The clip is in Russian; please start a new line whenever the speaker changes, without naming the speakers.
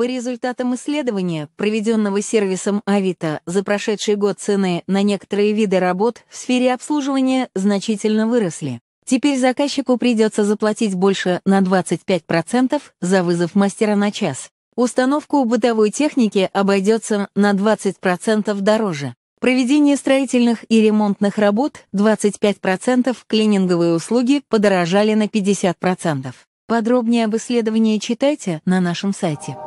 По результатам исследования, проведенного сервисом Авито за прошедший год цены на некоторые виды работ в сфере обслуживания значительно выросли. Теперь заказчику придется заплатить больше на 25% за вызов мастера на час. Установку бытовой техники обойдется на 20% дороже. Проведение строительных и ремонтных работ 25%, клининговые услуги подорожали на 50%. Подробнее об исследовании читайте на нашем сайте.